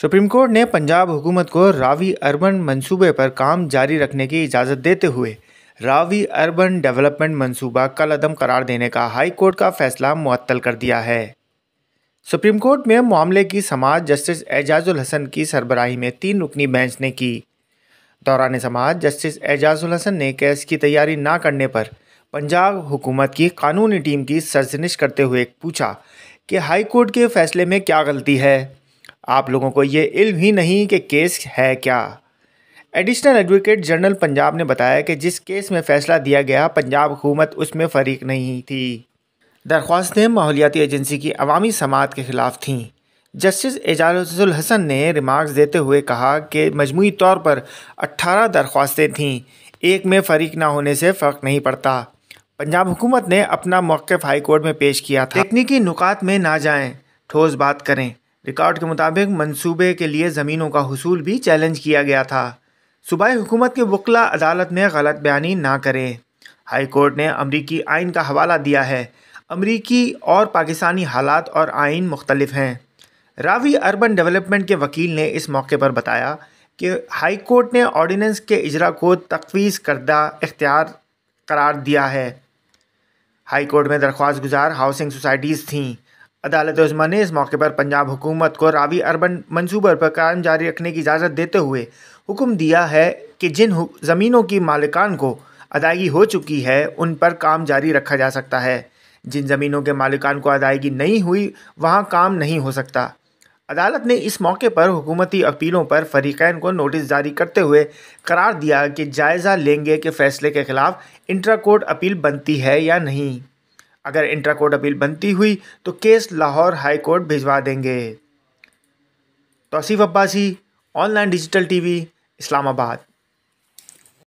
supreme court ने पंजाब हुकूमत को रावी अर्बन मंसूबे पर काम जारी रखने की इजाज़त देते हुए रावी अर्बन डेवलपमेंट मंसूबा अदम करार देने का हाई कोर्ट का फैसला मअतल कर दिया है सुप्रीम कोर्ट में मामले की समाज जस्टिस एजाजुल हसन की सरबराही में तीन रुकनी बेंच ने की दौरान समाज जस्टिस एजाजुल हसन ने केस की तैयारी ना करने पर पंजाब हुकूमत की कानूनी टीम की सरजनिश करते हुए पूछा कि हाई कोर्ट के फैसले में क्या गलती है आप लोगों को ये इल्म ही नहीं कि केस है क्या एडिशनल एडवोकेट जनरल पंजाब ने बताया कि जिस केस में फैसला दिया गया पंजाब हुकूमत उसमें फरीक नहीं थी दरख्वास्तें माहौलियाती एजेंसी की अवामी समात के ख़िलाफ़ थीं जस्टिस एजाजुल हसन ने रिमार्क्स देते हुए कहा कि मजमू तौर पर 18 दरख्वास्तें थीं एक में फरीक ना होने से फ़र्क नहीं पड़ता पंजाब हुकूमत ने अपना मौक़ हाई कोर्ट में पेश किया था तकनीकी नुकात में ना जाएँ ठोस बात करें रिकॉर्ड के मुताबिक मंसूबे के लिए ज़मीनों का हसूल भी चैलेंज किया गया था सूबाई हुकूमत के वकला अदालत में गलत बयानी ना करें हाई कोर्ट ने अमरीकी आइन का हवाला दिया है अमरीकी और पाकिस्तानी हालात और आइन मुख्तलफ हैं रावी अर्बन डेवलपमेंट के वकील ने इस मौके पर बताया कि हाई कोर्ट ने ऑर्डीनेंस के इजरा को तकवीज़ करदा इख्तियार करार दिया है हाई कोर्ट में दरख्वास्त गुजार हाउसिंग सोसाइटीज़ थीं अदालत उजमा ने इस मौके पर पंजाब हुकूमत को रावी अरबन मंसूबर पर काम जारी रखने की इजाज़त देते हुए हुक्म दिया है कि जिन ज़मीनों की मालिकान को अदायगी हो चुकी है उन पर काम जारी रखा जा सकता है जिन ज़मीनों के मालिकान को अदायगी नहीं हुई वहाँ काम नहीं हो सकता अदालत ने इस मौके पर हुकूमती अपीलों पर फरीकैन को नोटिस जारी करते हुए करार दिया कि जायज़ा लेंगे के फ़ैसले के ख़िलाफ़ इंट्रा कोर्ट अपील बनती है या नहीं अगर इंट्रा कोर्ट अपील बनती हुई तो केस लाहौर हाई कोर्ट भिजवा देंगे Tauseef Abbasi online digital TV Islamabad